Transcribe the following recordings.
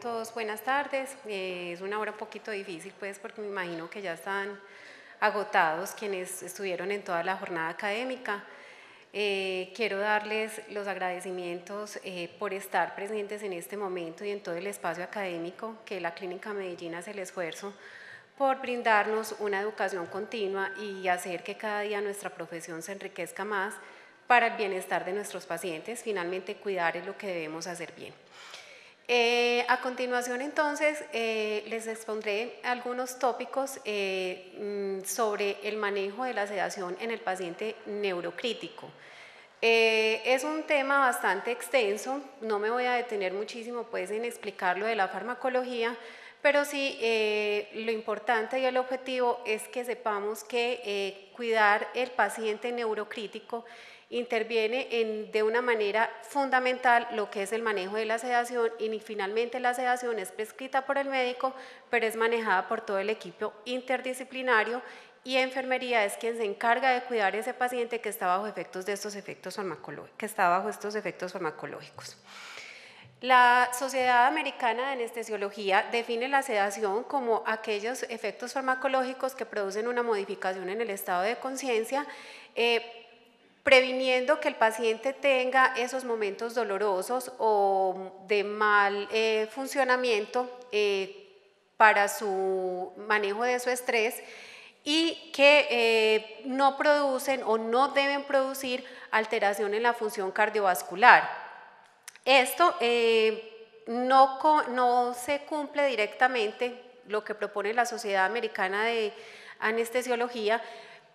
todos buenas tardes. Eh, es una hora un poquito difícil, pues, porque me imagino que ya están agotados quienes estuvieron en toda la jornada académica. Eh, quiero darles los agradecimientos eh, por estar presentes en este momento y en todo el espacio académico que la Clínica Medellín hace el esfuerzo por brindarnos una educación continua y hacer que cada día nuestra profesión se enriquezca más para el bienestar de nuestros pacientes. Finalmente, cuidar es lo que debemos hacer bien. Eh, a continuación entonces eh, les expondré algunos tópicos eh, mm, sobre el manejo de la sedación en el paciente neurocrítico. es un tema bastante extenso, no me voy a detener muchísimo pues en explicarlo de la farmacología, pero sí lo importante y el objetivo es que sepamos que cuidar el paciente neurocrítico interviene en, de una manera fundamental lo que es el manejo de la sedación y finalmente la sedación es prescrita por el médico, pero es manejada por todo el equipo interdisciplinario y enfermería es quien se encarga de cuidar ese paciente que está bajo efectos de estos efectos farmacológicos, que está bajo estos efectos farmacológicos. La Sociedad Americana de Anestesiología define la sedación como aquellos efectos farmacológicos que producen una modificación en el estado de conciencia eh, previniendo que el paciente tenga esos momentos dolorosos o de mal eh, funcionamiento eh, para su manejo de su estrés y que eh, no producen o no deben producir alteración en la función cardiovascular. Esto no, no se cumple directamente lo que propone la Sociedad Americana de Anestesiología,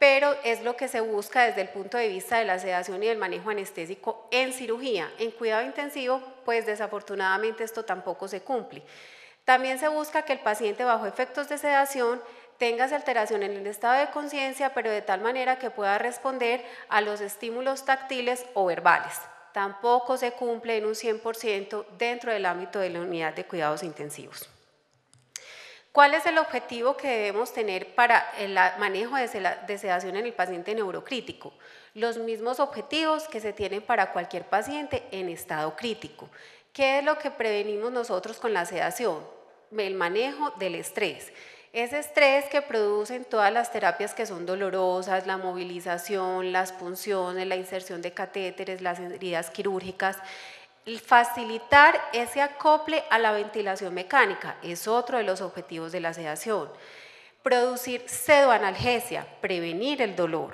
pero es lo que se busca desde el punto de vista de la sedación y del manejo anestésico en cirugía. En cuidado intensivo, pues desafortunadamente esto tampoco se cumple. También se busca que el paciente bajo efectos de sedación tenga alteración en el estado de conciencia, pero de tal manera que pueda responder a los estímulos táctiles o verbales. Tampoco se cumple en un 100% dentro del ámbito de la unidad de cuidados intensivos. ¿Cuál es el objetivo que debemos tener para el manejo de sedación en el paciente neurocrítico? Los mismos objetivos que se tienen para cualquier paciente en estado crítico. ¿Qué es lo que prevenimos nosotros con la sedación? El manejo del estrés. Ese estrés que producen todas las terapias que son dolorosas, la movilización, las punciones, la inserción de catéteres, las heridas quirúrgicas, facilitar ese acople a la ventilación mecánica, es otro de los objetivos de la sedación. Producir sedoanalgesia, prevenir el dolor.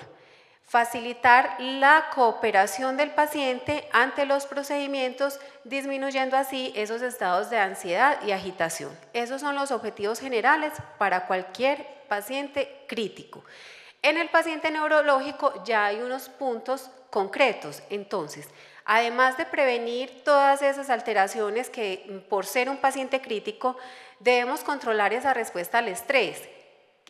Facilitar la cooperación del paciente ante los procedimientos, disminuyendo así esos estados de ansiedad y agitación. Esos son los objetivos generales para cualquier paciente crítico. En el paciente neurológico ya hay unos puntos concretos. Entonces, además de prevenir todas esas alteraciones que mm, por ser un paciente crítico debemos controlar esa respuesta al estrés,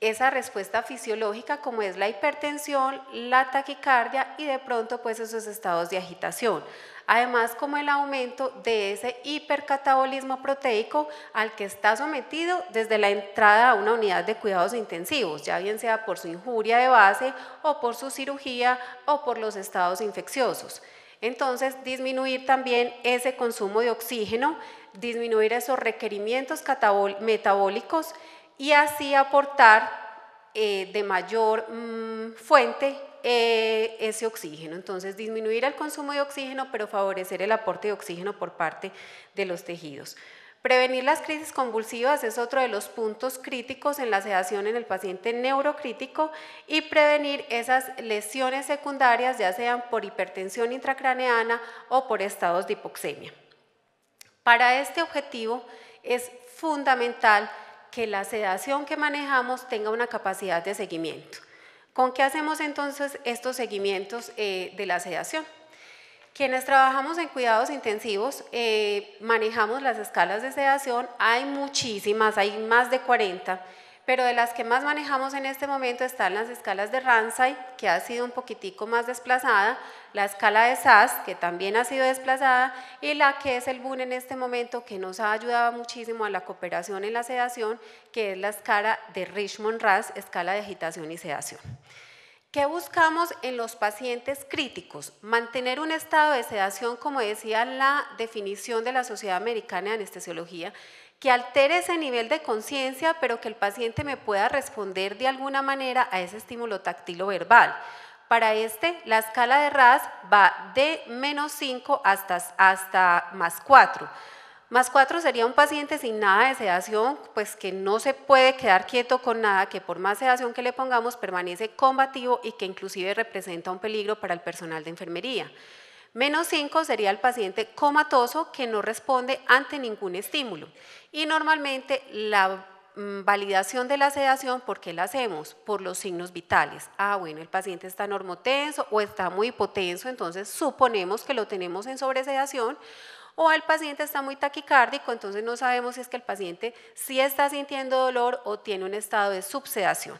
esa respuesta fisiológica como es la hipertensión, la taquicardia y de pronto pues esos estados de agitación. Además como el aumento de ese hipercatabolismo proteico al que está sometido desde la entrada a una unidad de cuidados intensivos, ya bien sea por su injuria de base o por su cirugía o por los estados infecciosos. Entonces, disminuir también ese consumo de oxígeno, disminuir esos requerimientos metabólicos y así aportar eh, de mayor mm, fuente eh, ese oxígeno. Entonces, disminuir el consumo de oxígeno, pero favorecer el aporte de oxígeno por parte de los tejidos. Prevenir las crisis convulsivas es otro de los puntos críticos en la sedación en el paciente neurocrítico y prevenir esas lesiones secundarias, ya sean por hipertensión intracraneana o por estados de hipoxemia. Para este objetivo es fundamental que la sedación que manejamos tenga una capacidad de seguimiento. ¿Con qué hacemos entonces estos seguimientos eh, de la sedación? Quienes trabajamos en cuidados intensivos eh, manejamos las escalas de sedación, hay muchísimas, hay más de 40, pero de las que más manejamos en este momento están las escalas de Ransay, que ha sido un poquitico más desplazada, la escala de SAS, que también ha sido desplazada, y la que es el BUN en este momento, que nos ha ayudado muchísimo a la cooperación en la sedación, que es la escala de Richmond-RAS, escala de agitación y sedación. ¿Qué buscamos en los pacientes críticos? Mantener un estado de sedación, como decía la definición de la Sociedad Americana de Anestesiología, que altere ese nivel de conciencia, pero que el paciente me pueda responder de alguna manera a ese estímulo táctil verbal. Para este, la escala de RAS va de menos 5 hasta, hasta más 4. Más cuatro sería un paciente sin nada de sedación, pues que no se puede quedar quieto con nada, que por más sedación que le pongamos permanece combativo y que inclusive representa un peligro para el personal de enfermería. Menos 5 sería el paciente comatoso que no responde ante ningún estímulo. Y normalmente la mm, validación de la sedación, ¿por qué la hacemos? Por los signos vitales. Ah, bueno, el paciente está normotenso o está muy hipotenso, entonces suponemos que lo tenemos en sobresedación o el paciente está muy taquicárdico, entonces no sabemos si es que el paciente sí está sintiendo dolor o tiene un estado de subsedación.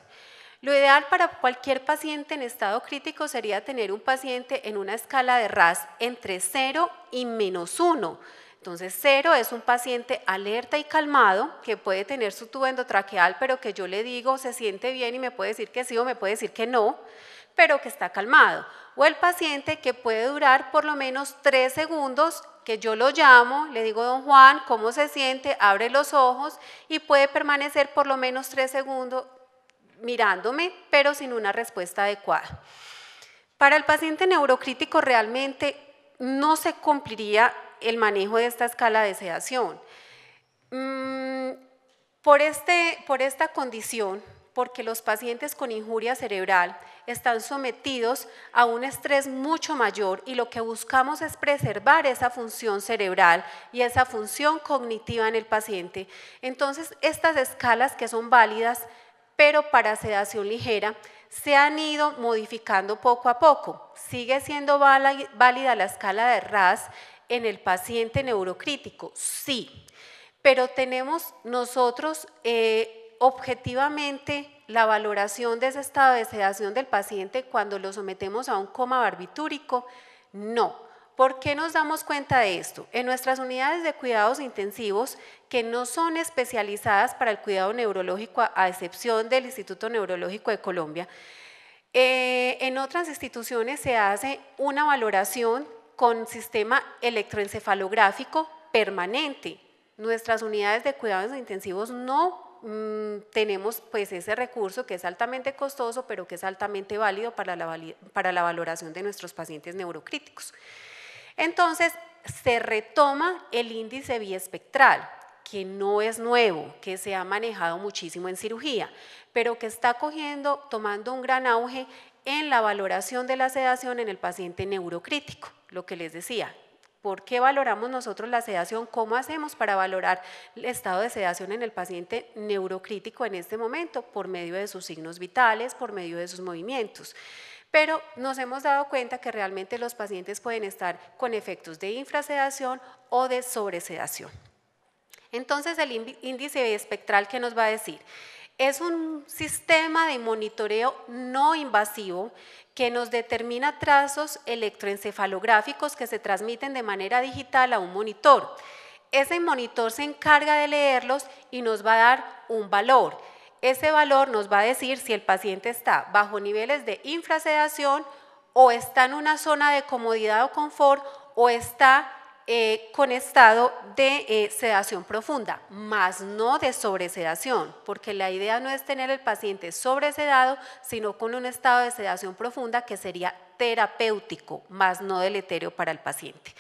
Lo ideal para cualquier paciente en estado crítico sería tener un paciente en una escala de RAS entre 0 y menos 1. Entonces, 0 es un paciente alerta y calmado que puede tener su tubo endotraqueal, pero que yo le digo se siente bien y me puede decir que sí o me puede decir que no, pero que está calmado. O el paciente que puede durar por lo menos 3 segundos que yo lo llamo, le digo, don Juan, ¿cómo se siente? Abre los ojos y puede permanecer por lo menos tres segundos mirándome, pero sin una respuesta adecuada. Para el paciente neurocrítico realmente no se cumpliría el manejo de esta escala de sedación. Mm, por, este, por esta condición, porque los pacientes con injuria cerebral están sometidos a un estrés mucho mayor y lo que buscamos es preservar esa función cerebral y esa función cognitiva en el paciente. Entonces, estas escalas que son válidas, pero para sedación ligera, se han ido modificando poco a poco. Sigue siendo válida la escala de RAS en el paciente neurocrítico, sí, pero tenemos nosotros eh, objetivamente la valoración de ese estado de sedación del paciente cuando lo sometemos a un coma barbitúrico? No. ¿Por qué nos damos cuenta de esto? En nuestras unidades de cuidados intensivos, que no son especializadas para el cuidado neurológico, a excepción del Instituto Neurológico de Colombia, eh, en otras instituciones se hace una valoración con sistema electroencefalográfico permanente. Nuestras unidades de cuidados intensivos no Mm, tenemos pues ese recurso que es altamente costoso, pero que es altamente válido para la, para la valoración de nuestros pacientes neurocríticos. Entonces, se retoma el índice biespectral, que no es nuevo, que se ha manejado muchísimo en cirugía, pero que está cogiendo, tomando un gran auge en la valoración de la sedación en el paciente neurocrítico, lo que les decía, ¿Por qué valoramos nosotros la sedación? ¿Cómo hacemos para valorar el estado de sedación en el paciente neurocrítico en este momento? Por medio de sus signos vitales, por medio de sus movimientos. Pero nos hemos dado cuenta que realmente los pacientes pueden estar con efectos de infrasedación o de sobresedación. Entonces, el índice espectral que nos va a decir, es un sistema de monitoreo no invasivo que nos determina trazos electroencefalográficos que se transmiten de manera digital a un monitor. Ese monitor se encarga de leerlos y nos va a dar un valor. Ese valor nos va a decir si el paciente está bajo niveles de infrasedación o está en una zona de comodidad o confort o está eh, con estado de eh, sedación profunda, más no de sobresedación, porque la idea no es tener el paciente sobresedado, sino con un estado de sedación profunda que sería terapéutico, más no deleterio para el paciente.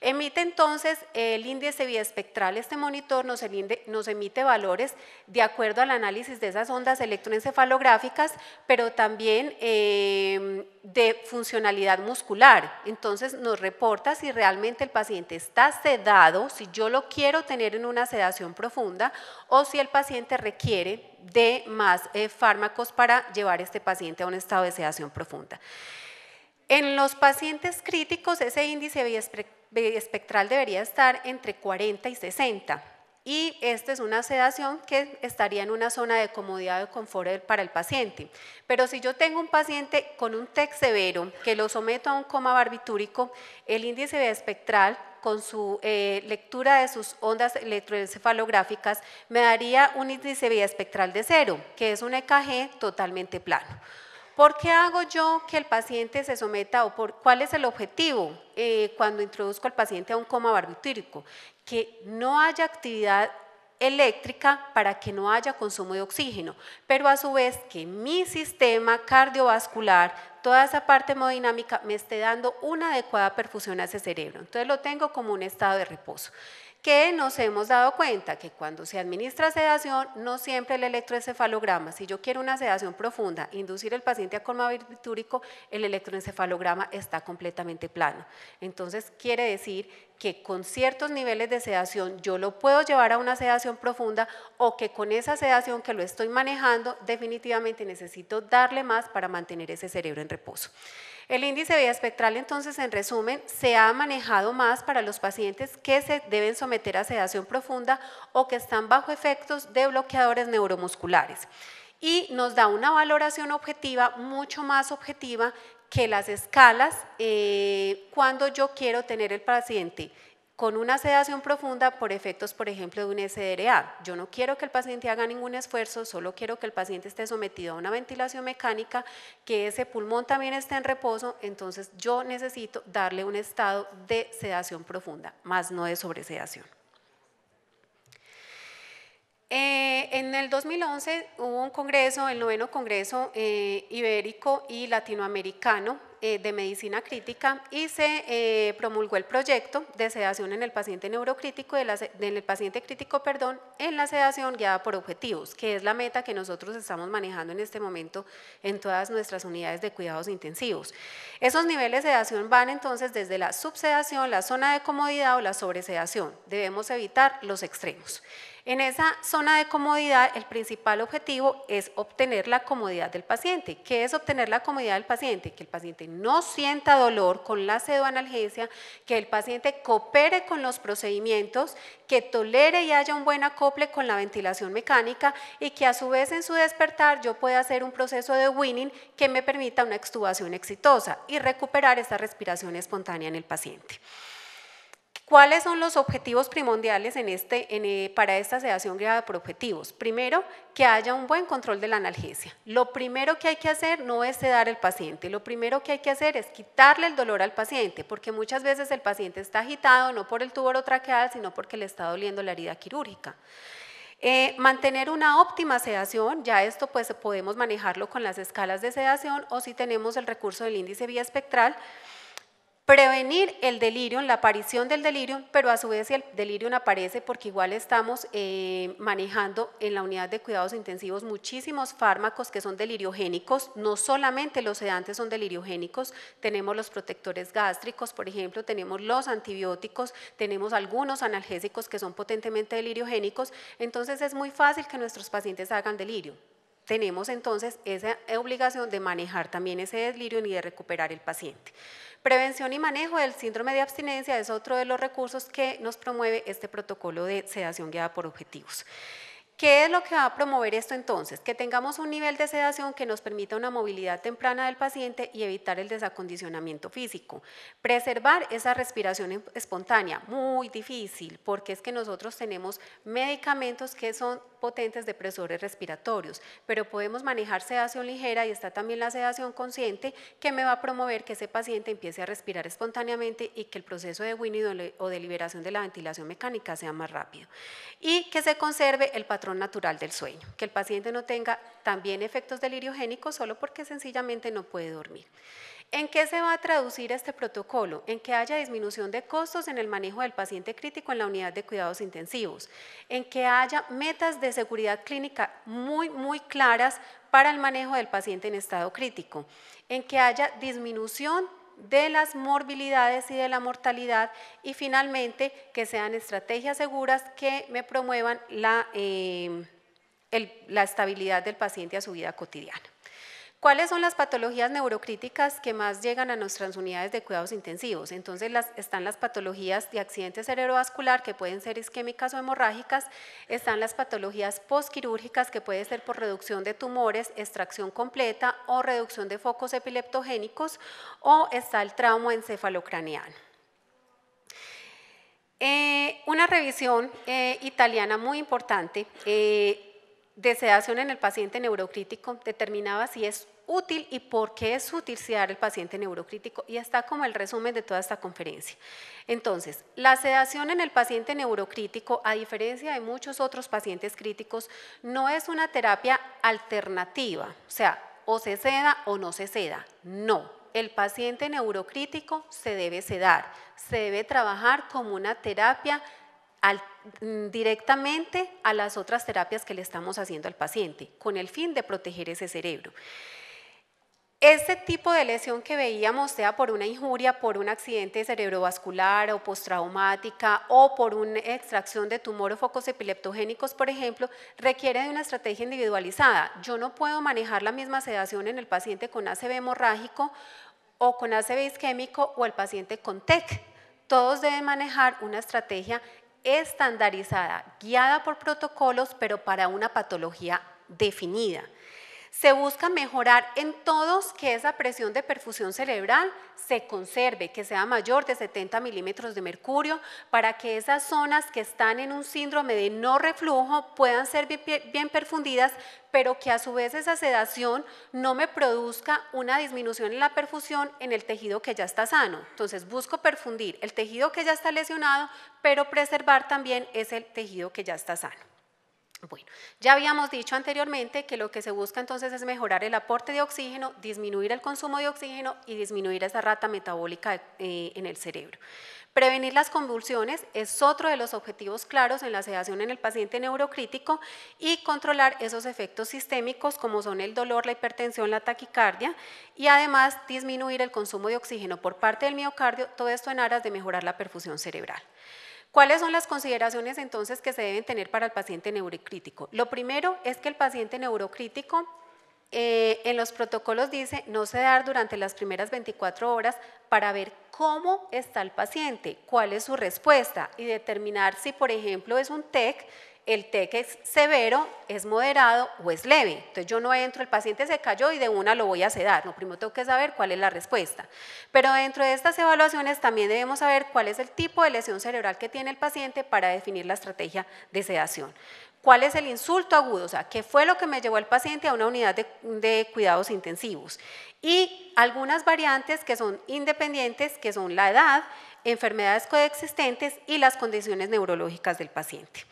Emite entonces el índice biespectral, este monitor nos, emite valores de acuerdo al análisis de esas ondas electroencefalográficas, pero también em, de funcionalidad muscular. Entonces nos reporta si realmente el paciente está sedado, si yo lo quiero tener en una sedación profunda o si el paciente requiere de más eh, fármacos para llevar este paciente a un estado de sedación profunda. En los pacientes críticos ese índice espectral debería estar entre 40 y 60 y esta es una sedación que estaría en una zona de comodidad o confort para el paciente. Pero si yo tengo un paciente con un TEC severo que lo someto a un coma barbitúrico, el índice espectral con su eh, lectura de sus ondas electroencefalográficas me daría un índice espectral de cero, que es un EKG totalmente plano. ¿Por qué hago yo que el paciente se someta o cuál es el objetivo eh, cuando introduzco al paciente a un coma barbitúrico? Que no haya actividad eléctrica para que no haya consumo de oxígeno, pero a su vez que mi sistema cardiovascular, toda esa parte hemodinámica me esté dando una adecuada perfusión a ese cerebro. Entonces lo tengo como un estado de reposo que nos hemos dado cuenta que cuando se administra sedación, no siempre el electroencefalograma, si yo quiero una sedación profunda, inducir el paciente a coma barbitúrico, el electroencefalograma está completamente plano. Entonces, quiere decir que con ciertos niveles de sedación yo lo puedo llevar a una sedación profunda o que con esa sedación que lo estoy manejando, definitivamente necesito darle más para mantener ese cerebro en reposo. El índice vía espectral, entonces, en resumen, se ha manejado más para los pacientes que se deben someter a sedación profunda o que están bajo efectos de bloqueadores neuromusculares. Y nos da una valoración objetiva, mucho más objetiva que las escalas eh, cuando yo quiero tener el paciente con una sedación profunda por efectos, por ejemplo, de un SDRA. Yo no quiero que el paciente haga ningún esfuerzo, solo quiero que el paciente esté sometido a una ventilación mecánica, que ese pulmón también esté en reposo, entonces yo necesito darle un estado de sedación profunda, más no de sobresedación. Eh, en el 2011 hubo un congreso, el noveno congreso eh, ibérico y latinoamericano eh, de medicina crítica y se eh, promulgó el proyecto de sedación en el paciente neurocrítico, en el paciente crítico, perdón, en la sedación guiada por objetivos, que es la meta que nosotros estamos manejando en este momento en todas nuestras unidades de cuidados intensivos. Esos niveles de sedación van entonces desde la subsedación, la zona de comodidad o la sobresedación. Debemos evitar los extremos. En esa zona de comodidad, el principal objetivo es obtener la comodidad del paciente. ¿Qué es obtener la comodidad del paciente? Que el paciente no sienta dolor con la sedoanalgesia, que el paciente coopere con los procedimientos, que tolere y haya un buen acople con la ventilación mecánica y que a su vez en su despertar yo pueda hacer un proceso de winning que me permita una extubación exitosa y recuperar esta respiración espontánea en el paciente. ¿Cuáles son los objetivos primordiales este, eh, para esta sedación guiada por objetivos? Primero, que haya un buen control de la analgesia. Lo primero que hay que hacer no es sedar al paciente, lo primero que hay que hacer es quitarle el dolor al paciente, porque muchas veces el paciente está agitado no por el tubo traqueal, sino porque le está doliendo la herida quirúrgica. Eh, mantener una óptima sedación, ya esto pues podemos manejarlo con las escalas de sedación o si tenemos el recurso del índice vía espectral prevenir el delirio, la aparición del delirio, pero a su vez si el delirio aparece, porque igual estamos eh, manejando en la unidad de cuidados intensivos muchísimos fármacos que son deliriogénicos, no solamente los sedantes son deliriogénicos, tenemos los protectores gástricos, por ejemplo, tenemos los antibióticos, tenemos algunos analgésicos que son potentemente deliriogénicos, entonces es muy fácil que nuestros pacientes hagan delirio tenemos entonces esa obligación de manejar también ese delirio y de recuperar el paciente. Prevención y manejo del síndrome de abstinencia es otro de los recursos que nos promueve este protocolo de sedación guiada por objetivos. ¿Qué es lo que va a promover esto entonces? Que tengamos un nivel de sedación que nos permita una movilidad temprana del paciente y evitar el desacondicionamiento físico. Preservar esa respiración em, espontánea, muy difícil, porque es que nosotros tenemos medicamentos que son potentes depresores respiratorios, pero podemos manejar sedación ligera y está también la sedación consciente que me va a promover que ese paciente empiece a respirar espontáneamente y que el proceso de Winnie o de liberación de la ventilación mecánica sea más rápido. Y que se conserve el patrón natural del sueño, que el paciente no tenga también efectos deliriogénicos solo porque sencillamente no puede dormir. ¿En qué se va a traducir este protocolo? En que haya disminución de costos en el manejo del paciente crítico en la unidad de cuidados intensivos, en que haya metas de seguridad clínica muy, muy claras para el manejo del paciente en estado crítico, en que haya disminución de las morbilidades y de la mortalidad y finalmente que sean estrategias seguras que me promuevan la, eh, estabilidad del paciente a su vida cotidiana. ¿Cuáles son las patologías neurocríticas que más llegan a nuestras unidades de cuidados intensivos? Entonces están las patologías de accidente cerebrovascular que pueden ser isquémicas o hemorrágicas, están las patologías posquirúrgicas que puede ser por reducción de tumores, extracción completa o reducción de focos epileptogénicos o está el trauma encefalocraneano. Eh, una revisión eh, italiana muy importante eh, de sedación en el paciente neurocrítico determinaba si es útil y por qué es útil sedar el paciente neurocrítico. Y está como el resumen de toda esta conferencia. Entonces, la sedación en el paciente neurocrítico, a diferencia de muchos otros pacientes críticos, no es una terapia alternativa, o sea, o se seda o no se seda. No, el paciente neurocrítico se debe sedar, se debe trabajar como una terapia Mm, directamente a las otras terapias que le estamos haciendo al paciente, con el fin de proteger ese cerebro. Este tipo de lesión que veíamos, sea por una injuria, por un accidente cerebrovascular o postraumática o por una extracción de tumor o focos epileptogénicos, por ejemplo, requiere de una estrategia individualizada. Yo no puedo manejar la misma sedación en el paciente con ACV hemorrágico o con ACV isquémico o el paciente con TEC. Todos deben manejar una estrategia estandarizada, guiada por protocolos, pero para una patología definida. Se busca mejorar en todos que esa presión de perfusión cerebral se conserve, que sea mayor de 70 milímetros de mercurio, para que esas zonas que están en un síndrome de no reflujo puedan ser bien, perfundidas, pero que a su vez esa sedación no me produzca una disminución en la perfusión en el tejido que ya está sano. Entonces busco perfundir el tejido que ya está lesionado, pero preservar también ese tejido que ya está sano. Bueno, ya habíamos dicho anteriormente que lo que se busca entonces es mejorar el aporte de oxígeno, disminuir el consumo de oxígeno y disminuir esa rata metabólica eh, en el cerebro. Prevenir las convulsiones es otro de los objetivos claros en la sedación en el paciente neurocrítico y controlar esos efectos sistémicos como son el dolor, la hipertensión, la taquicardia y además disminuir el consumo de oxígeno por parte del miocardio, todo esto en aras de mejorar la perfusión cerebral. ¿Cuáles son las consideraciones entonces que se deben tener para el paciente neurocrítico? Lo primero es que el paciente neurocrítico eh, en los protocolos dice no dar durante las primeras 24 horas para ver cómo está el paciente, cuál es su respuesta y determinar si, por ejemplo, es un TEC, el TEC es severo, es moderado o es leve. Entonces yo no entro, el paciente se cayó y de una lo voy a sedar. Lo primero tengo que saber cuál es la respuesta. Pero dentro de estas evaluaciones también debemos saber cuál es el tipo de lesión cerebral que tiene el paciente para definir la estrategia de sedación. ¿Cuál es el insulto agudo? O sea, ¿qué fue lo que me llevó al paciente a una unidad de, de cuidados intensivos? Y algunas variantes que son independientes, que son la edad, enfermedades coexistentes y las condiciones neurológicas del paciente.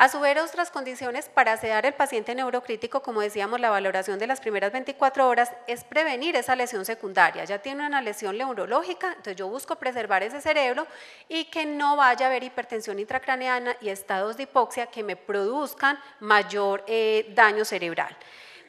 A su vez, otras condiciones para sedar el paciente neurocrítico, como decíamos, la valoración de las primeras 24 horas es prevenir esa lesión secundaria. Ya tiene una lesión neurológica, entonces yo busco preservar ese cerebro y que no vaya a haber hipertensión intracraneana y estados de hipoxia que me produzcan mayor eh, daño cerebral.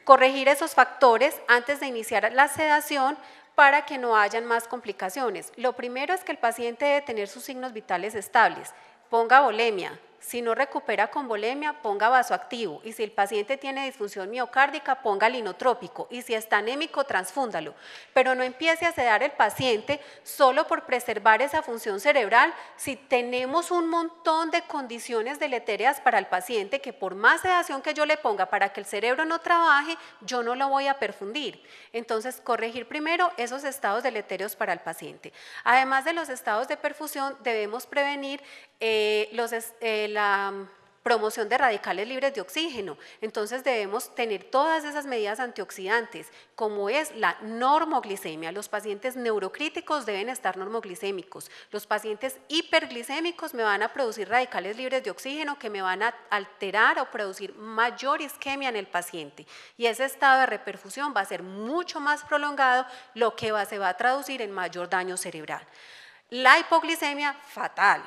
Corregir esos factores antes de iniciar la sedación para que no hayan más complicaciones. Lo primero es que el paciente debe tener sus signos vitales estables, ponga volemia, si no recupera con bolemia, ponga vasoactivo. Y si el paciente tiene disfunción miocárdica, ponga linotrópico. Y si está anémico, transfúndalo. Pero no empiece a sedar el paciente solo por preservar esa función cerebral si tenemos un montón de condiciones deletéreas para el paciente que por más sedación que yo le ponga para que el cerebro no trabaje, yo no lo voy a perfundir. Entonces, corregir primero esos estados deletéreos para el paciente. Además de los estados de perfusión, debemos prevenir eh, los... Eh, la promoción de radicales libres de oxígeno. Entonces debemos tener todas esas medidas antioxidantes, como es la normoglicemia. Los pacientes neurocríticos deben estar normoglicémicos. Los pacientes hiperglicémicos me van a producir radicales libres de oxígeno que me van a alterar o producir mayor isquemia en el paciente. Y ese estado de reperfusión va a ser mucho más prolongado, lo que se va a traducir en mayor daño cerebral. La hipoglicemia fatal,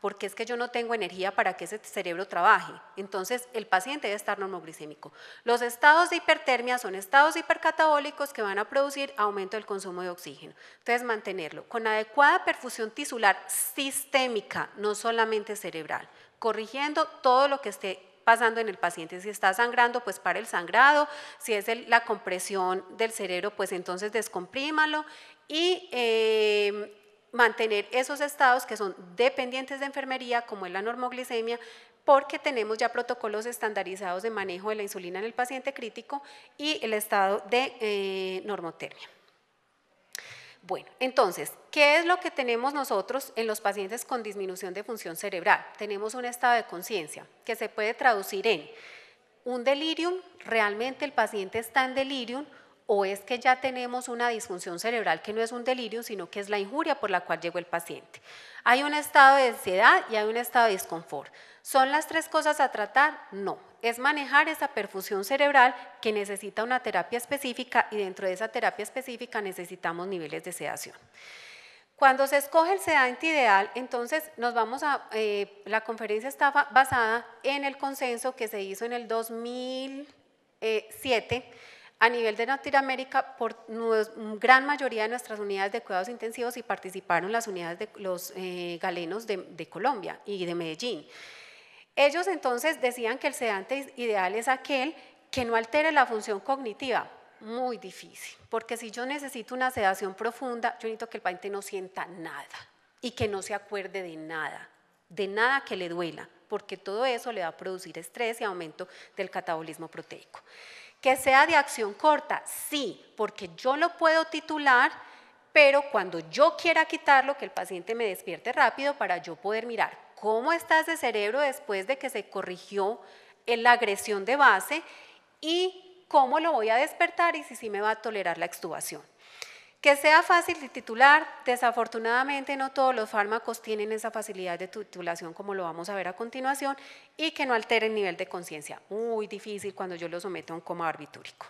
porque es que yo no tengo energía para que ese cerebro trabaje. Entonces, el paciente debe estar normoglicémico. Los estados de hipertermia son estados hipercatabólicos que van a producir aumento del consumo de oxígeno. Entonces, mantenerlo con adecuada perfusión tisular sistémica, no solamente cerebral, corrigiendo todo lo que esté pasando en el paciente. Si está sangrando, pues para el sangrado. Si es la compresión del cerebro, pues entonces descomprímalo. Y eh, mantener esos estados que son dependientes de enfermería, como es la normoglicemia, porque tenemos ya protocolos estandarizados de manejo de la insulina en el paciente crítico y el estado de eh, normotermia. Bueno, entonces, ¿qué es lo que tenemos nosotros en los pacientes con disminución de función cerebral? Tenemos un estado de conciencia que se puede traducir en un delirium, realmente el paciente está en delirium, o es que ya tenemos una disfunción cerebral que no es un delirio, sino que es la injuria por la cual llegó el paciente. Hay un estado de ansiedad y hay un estado de disconfort. ¿Son las tres cosas a tratar? No. Es manejar esa perfusión cerebral que necesita una terapia específica y dentro de esa terapia específica necesitamos niveles de sedación. Cuando se escoge el sedante ideal, entonces nos vamos a, eh, la conferencia está basada en el consenso que se hizo en el 2007 a nivel de Norteamérica por gran mayoría de nuestras unidades de cuidados intensivos y participaron las unidades de los eh, galenos de, de Colombia y de Medellín. Ellos entonces decían que el sedante ideal es aquel que no altere la función cognitiva, muy difícil, porque si yo necesito una sedación profunda, yo necesito que el paciente no sienta nada y que no se acuerde de nada, de nada que le duela, porque todo eso le va a producir estrés y aumento del catabolismo proteico. Que sea de acción corta, sí, porque yo lo puedo titular, pero cuando yo quiera quitarlo, que el paciente me despierte rápido para yo poder mirar cómo está ese cerebro después de que se corrigió la agresión de base y cómo lo voy a despertar y si sí me va a tolerar la extubación. Que sea fácil de titular, desafortunadamente no todos los fármacos tienen esa facilidad de titulación como lo vamos a ver a continuación y que no altere el nivel de conciencia. Muy difícil cuando yo lo someto a un coma barbitúrico.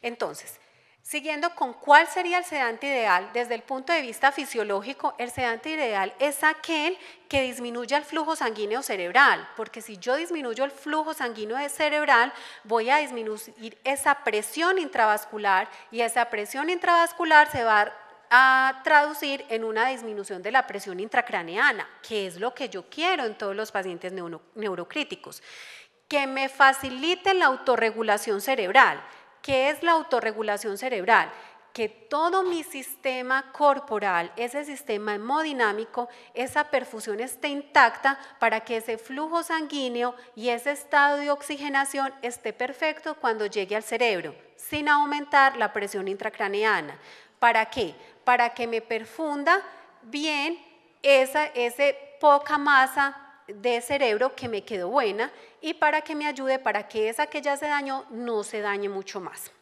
Entonces, Siguiendo con cuál sería el sedante ideal, desde el punto de vista fisiológico, el sedante ideal es aquel que disminuya el flujo sanguíneo cerebral, porque si yo disminuyo el flujo sanguíneo cerebral, voy a disminuir esa presión intravascular y esa presión intravascular se va a traducir en una disminución de la presión intracraneana, que es lo que yo quiero en todos los pacientes neurocríticos, que me facilite la autorregulación cerebral ¿Qué es la autorregulación cerebral? que todo mi sistema corporal, ese sistema hemodinámico, esa perfusión esté intacta para que ese flujo sanguíneo y ese estado de oxigenación esté perfecto cuando llegue al cerebro, sin aumentar la presión intracraneana. ¿Para qué? Para que me perfunda bien esa, ese poca masa de cerebro que me quedó buena y para que me ayude para que esa que ya se dañó no se dañe mucho más.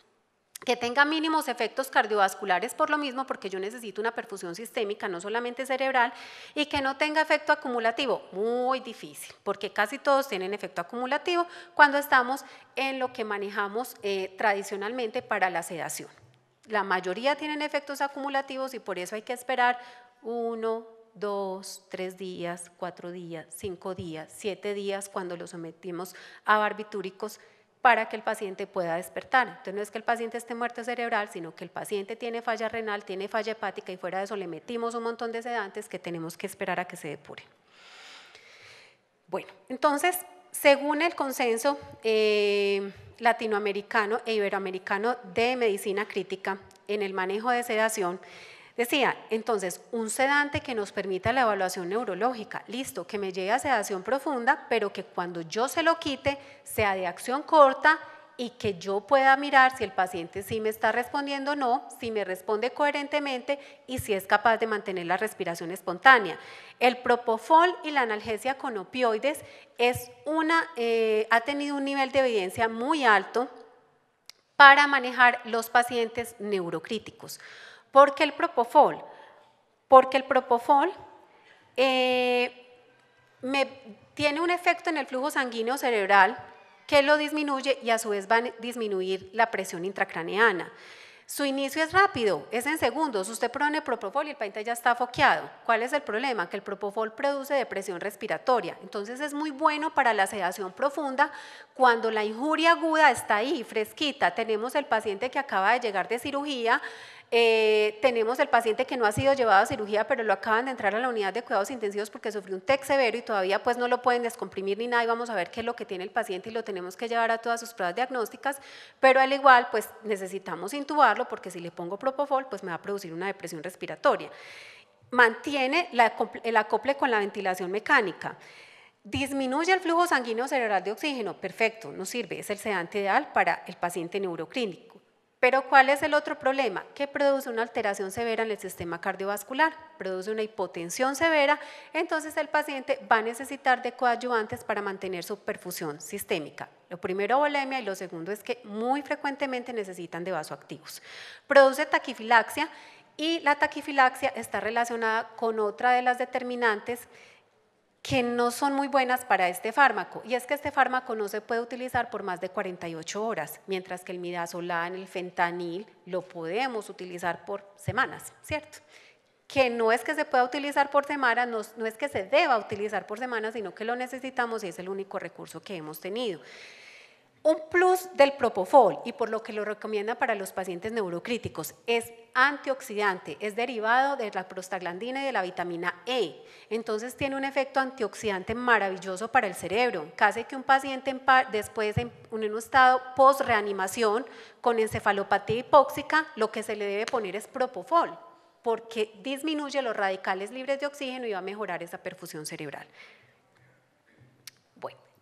Que tenga mínimos efectos cardiovasculares por lo mismo, porque yo necesito una perfusión sistémica, no solamente cerebral, y que no tenga efecto acumulativo, muy difícil, porque casi todos tienen efecto acumulativo cuando estamos en lo que manejamos eh, tradicionalmente para la sedación. La mayoría tienen efectos acumulativos y por eso hay que esperar uno, dos, tres días, cuatro días, cinco días, siete días cuando lo sometimos a barbitúricos para que el paciente pueda despertar. Entonces no es que el paciente esté muerto cerebral, sino que el paciente tiene falla renal, tiene falla hepática y fuera de eso le metimos un montón de sedantes que tenemos que esperar a que se depure. Bueno, entonces, según el consenso eh, latinoamericano e iberoamericano de medicina crítica en el manejo de sedación, Decía, entonces, un sedante que nos permita la evaluación neurológica, listo, que me llegue a sedación profunda, pero que cuando yo se lo quite sea de acción corta y que yo pueda mirar si el paciente sí me está respondiendo o no, si me responde coherentemente y si es capaz de mantener la respiración espontánea. El propofol y la analgesia con opioides es una, eh, ha tenido un nivel de evidencia muy alto para manejar los pacientes neurocríticos. ¿Por qué el propofol? Porque el propofol eh, tiene un efecto en el flujo sanguíneo cerebral que lo disminuye y a su vez va a disminuir la presión intracraneana. Su inicio es rápido, es en segundos. Usted pone propofol y el paciente ya está foqueado. ¿Cuál es el problema? Que el propofol produce depresión respiratoria. Entonces es muy bueno para la sedación profunda cuando la injuria aguda está ahí, fresquita. Tenemos el paciente que acaba de llegar de cirugía, eh, tenemos el paciente que no ha sido llevado a cirugía, pero lo acaban de entrar a la unidad de cuidados intensivos porque sufrió un TEC severo y todavía pues no lo pueden descomprimir ni nada y vamos a ver qué es lo que tiene el paciente y lo tenemos que llevar a todas sus pruebas diagnósticas, pero al igual pues necesitamos intubarlo porque si le pongo propofol pues me va a producir una depresión respiratoria. Mantiene el acople con la ventilación mecánica. Disminuye el flujo sanguíneo cerebral de oxígeno, perfecto, nos sirve, es el sedante ideal para el paciente neuroclínico pero ¿cuál es el otro problema? Que produce una alteración severa en el sistema cardiovascular, produce una hipotensión severa, entonces el paciente va a necesitar de coadyuvantes para mantener su perfusión sistémica. Lo primero bolemia y lo segundo es que muy frecuentemente necesitan de vasoactivos. Produce taquifilaxia y la taquifilaxia está relacionada con otra de las determinantes que no son muy buenas para este fármaco. Y es que este fármaco no se puede utilizar por más de 48 horas, mientras que el midazolam, el fentanil, lo podemos utilizar por semanas, ¿cierto? Que no es que se pueda utilizar por semanas, no, es que se deba utilizar por semanas, sino que lo necesitamos y es el único recurso que hemos tenido. Un plus del propofol, y por lo que lo recomienda para los pacientes neurocríticos, es antioxidante, es derivado de la prostaglandina y de la vitamina E. Entonces tiene un efecto antioxidante maravilloso para el cerebro, casi que un paciente después en un estado post-reanimación con encefalopatía hipóxica, lo que se le debe poner es propofol, porque disminuye los radicales libres de oxígeno y va a mejorar esa perfusión cerebral.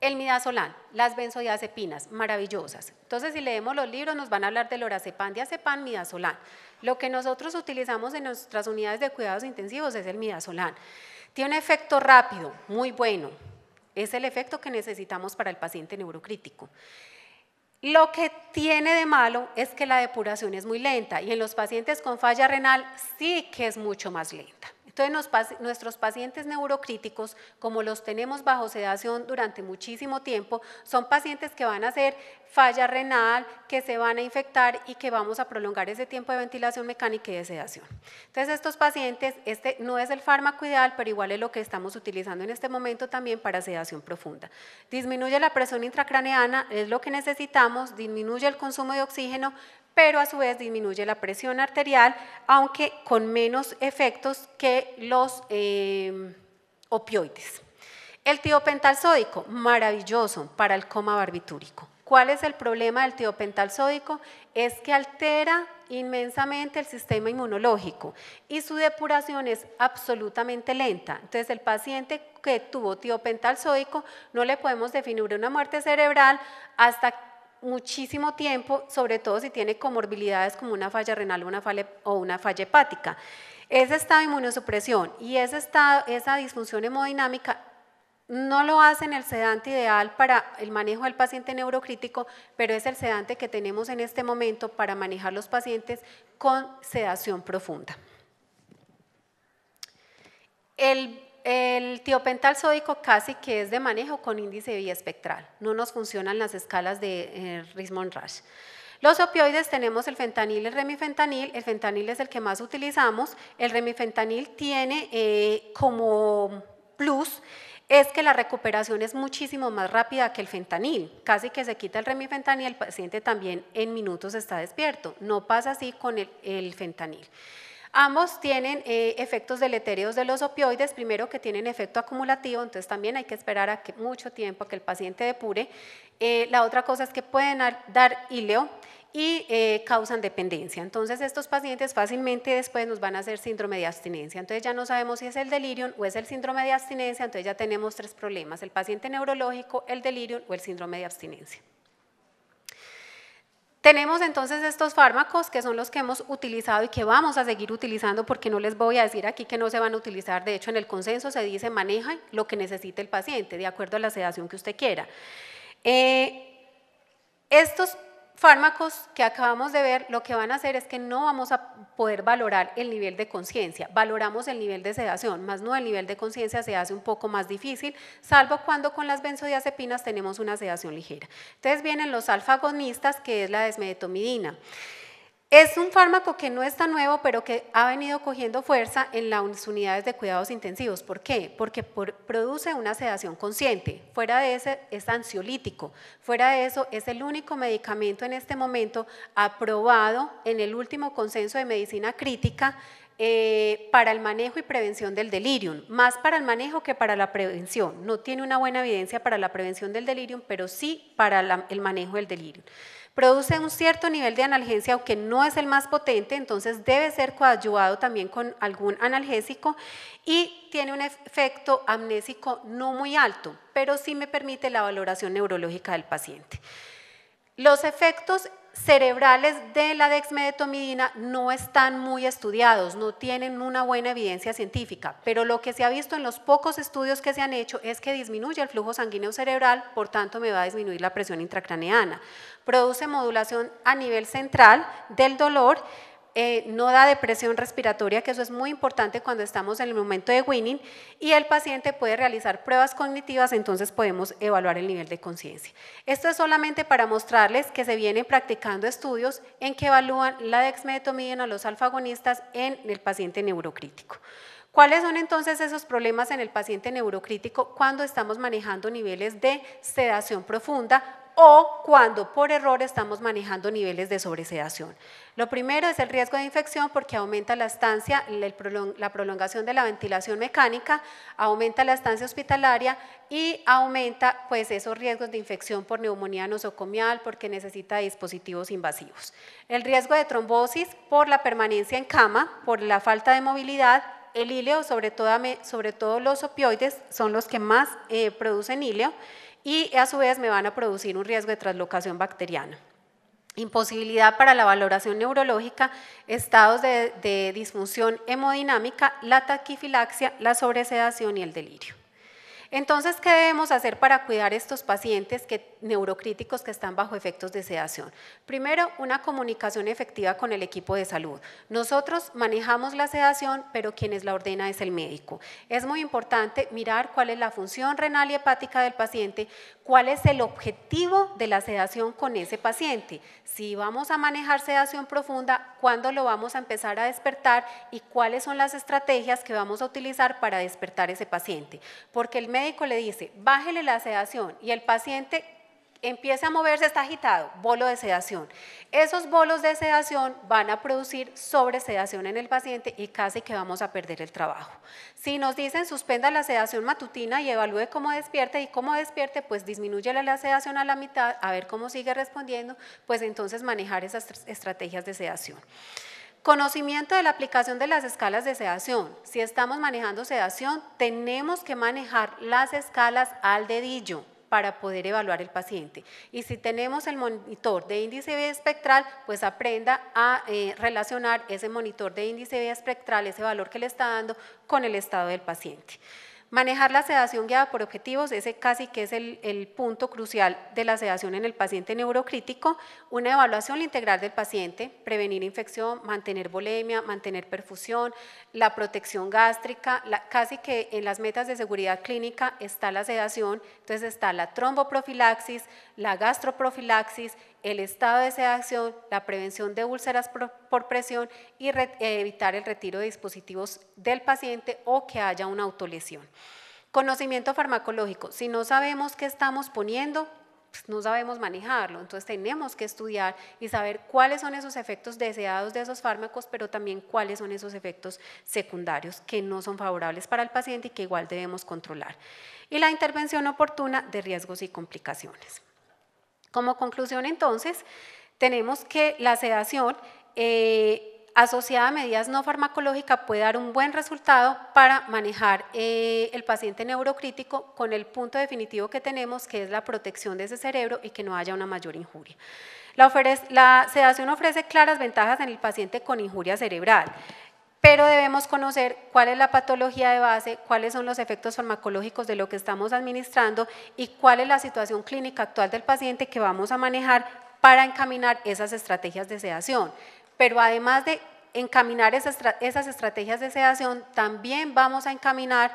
El midazolam, las benzodiazepinas, maravillosas. Entonces, si leemos los libros, nos van a hablar del lorazepam, diazepam, midazolam. Lo que nosotros utilizamos en nuestras unidades de cuidados intensivos es el midazolam. Tiene un efecto rápido, muy bueno. Es el efecto que necesitamos para el paciente neurocrítico. Lo que tiene de malo es que la depuración es muy lenta y en los pacientes con falla renal sí que es mucho más lenta. Entonces, nuestros pacientes neurocríticos, como los tenemos bajo sedación durante muchísimo tiempo, son pacientes que van a hacer falla renal, que se van a infectar y que vamos a prolongar ese tiempo de ventilación mecánica y de sedación. Entonces, estos pacientes, este no es el fármaco ideal, pero igual es lo que estamos utilizando en este momento también para sedación profunda. Disminuye la presión intracraneana, es lo que necesitamos, disminuye el consumo de oxígeno, pero a su vez disminuye la presión arterial, aunque con menos efectos que los em, opioides. El tiopental sódico, maravilloso para el coma barbitúrico. ¿Cuál es el problema del tiopental sódico? Es que altera inmensamente el sistema inmunológico y su depuración es absolutamente lenta. Entonces, el paciente que tuvo tiopental sódico no le podemos definir una muerte cerebral hasta muchísimo tiempo, sobre todo si tiene comorbilidades como una falla renal o una falla hepática. Ese estado de inmunosupresión y esa disfunción hemodinámica no lo hacen el sedante ideal para el manejo del paciente neurocrítico, pero es el sedante que tenemos en este momento para manejar los pacientes con sedación profunda. El el tiopental sódico casi que es de manejo con índice espectral, no nos funcionan las escalas de eh, Rismond-Rash. Los opioides tenemos el fentanil y el remifentanil, el fentanil es el que más utilizamos, el remifentanil tiene eh, como plus es que la recuperación es muchísimo más rápida que el fentanil. Casi que se quita el remifentanil, el paciente también en minutos está despierto. No pasa así con el fentanil. Ambos tienen eh, efectos deleterios de los opioides, primero que tienen efecto acumulativo, entonces también hay que esperar mucho tiempo a que el paciente depure. Eh, la otra cosa es que pueden dar ileo y eh, causan dependencia. Entonces estos pacientes fácilmente después nos van a hacer síndrome de abstinencia. Entonces ya no sabemos si es el delirium o es el síndrome de abstinencia, entonces ya tenemos tres problemas, el paciente neurológico, el delirium o el síndrome de abstinencia. Tenemos entonces estos fármacos que son los que hemos utilizado y que vamos a seguir utilizando porque no les voy a decir aquí que no se van a utilizar. De hecho, en el consenso se dice maneja lo que necesite el paciente de acuerdo a la sedación que usted quiera. Eh, estos fármacos que acabamos de ver lo que van a hacer es que no vamos a poder valorar el nivel de conciencia. Valoramos el nivel de sedación, más no el nivel de conciencia se hace un poco más difícil, salvo cuando con las benzodiazepinas tenemos una sedación ligera. Entonces vienen los alfagonistas, que es la desmedetomidina. Es un fármaco que no es tan nuevo, pero que ha venido cogiendo fuerza en las unidades de cuidados intensivos. ¿Por qué? Porque produce una sedación consciente. Fuera de eso es ansiolítico. Fuera de eso es el único medicamento en este momento aprobado en el último consenso de medicina crítica eh, para el manejo y prevención del delirium, más para el manejo que para la prevención. No tiene una buena evidencia para la prevención del delirium, pero sí para el manejo del delirium. Produce un cierto nivel de analgesia, aunque no es el más potente, entonces debe ser coadyuvado también con algún analgésico y tiene un efecto amnésico no muy alto, pero sí me permite la valoración neurológica del paciente. Los efectos cerebrales de la dexmedetomidina no están muy estudiados, no tienen una buena evidencia científica, pero lo que se ha visto en los pocos estudios que se han hecho es que disminuye el flujo sanguíneo cerebral, por tanto me va a disminuir la presión intracraneana. Produce modulación a nivel central del dolor, eh, no da depresión respiratoria, que eso es muy importante cuando estamos en el momento de winning, y el paciente puede realizar pruebas cognitivas, entonces podemos evaluar el nivel de conciencia. Esto es solamente para mostrarles que se vienen practicando estudios en que evalúan la dexmedetomidina a los alfagonistas en el paciente neurocrítico. ¿Cuáles son entonces esos problemas en el paciente neurocrítico cuando estamos manejando niveles de sedación profunda o cuando por error estamos manejando niveles de sobresedación. Lo primero es el riesgo de infección porque aumenta la estancia, la prolongación de la ventilación mecánica, aumenta la estancia hospitalaria y aumenta pues esos riesgos de infección por neumonía nosocomial porque necesita dispositivos invasivos. El riesgo de trombosis por la permanencia en cama, por la falta de movilidad, el híleo, sobre todo, los opioides, son los que más eh, producen híleo y a su vez me van a producir un riesgo de traslocación bacteriana. Imposibilidad para la valoración neurológica, estados de, disfunción hemodinámica, la taquifilaxia, la sobresedación y el delirio. Entonces, ¿qué debemos hacer para cuidar estos pacientes que, neurocríticos que están bajo efectos de sedación? Primero, una comunicación efectiva con el equipo de salud. Nosotros manejamos la sedación, pero quienes la ordena es el médico. Es muy importante mirar cuál es la función renal y hepática del paciente, cuál es el objetivo de la sedación con ese paciente. Si vamos a manejar sedación profunda, cuándo lo vamos a empezar a despertar y cuáles son las estrategias que vamos a utilizar para despertar ese paciente. Porque el médico le dice, bájele la sedación y el paciente empieza a moverse, está agitado, bolo de sedación. Esos bolos de sedación van a producir sobresedación en el paciente y casi que vamos a perder el trabajo. Si nos dicen suspenda la sedación matutina y evalúe cómo despierte y cómo despierte, pues disminuye la sedación a la mitad, a ver cómo sigue respondiendo, pues entonces manejar esas estrategias de sedación. Conocimiento de la aplicación de las escalas de sedación. Si estamos manejando sedación, tenemos que manejar las escalas al dedillo para poder evaluar el paciente. Y si tenemos el monitor de índice espectral, pues aprenda a eh, relacionar ese monitor de índice espectral, ese valor que le está dando, con el estado del paciente. Manejar la sedación guiada por objetivos, ese casi que es el, punto crucial de la sedación en el paciente neurocrítico, una evaluación integral del paciente, prevenir infección, mantener bulimia, mantener perfusión, la protección gástrica, casi que en las metas de seguridad clínica está la sedación, entonces está la tromboprofilaxis, la gastroprofilaxis, el estado de sedación, la prevención de úlceras por, presión y evitar el retiro de dispositivos del paciente o que haya una autolesión. Conocimiento farmacológico. Si no sabemos qué estamos poniendo, pues no sabemos manejarlo, entonces tenemos que estudiar y saber cuáles son esos efectos deseados de esos fármacos, pero también cuáles son esos efectos secundarios que no son favorables para el paciente y que igual debemos controlar. Y la intervención oportuna de riesgos y complicaciones. Como conclusión entonces, tenemos que la sedación eh, asociada a medidas no farmacológicas puede dar un buen resultado para manejar eh, el paciente neurocrítico con el punto definitivo que tenemos, que es la protección de ese cerebro y que no haya una mayor injuria. La, la sedación ofrece claras ventajas en el paciente con injuria cerebral pero debemos conocer cuál es la patología de base, cuáles son los efectos farmacológicos de lo que estamos administrando y cuál es la situación clínica actual del paciente que vamos a manejar para encaminar esas estrategias de sedación. Pero además de encaminar esas, estrategias de sedación, también vamos a encaminar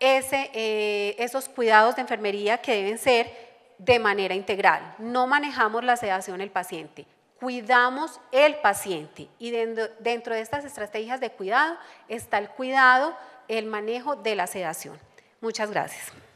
eh, esos cuidados de enfermería que deben ser de manera integral. No manejamos la sedación el paciente, cuidamos el paciente y dentro, de estas estrategias de cuidado está el cuidado, el manejo de la sedación. Muchas gracias.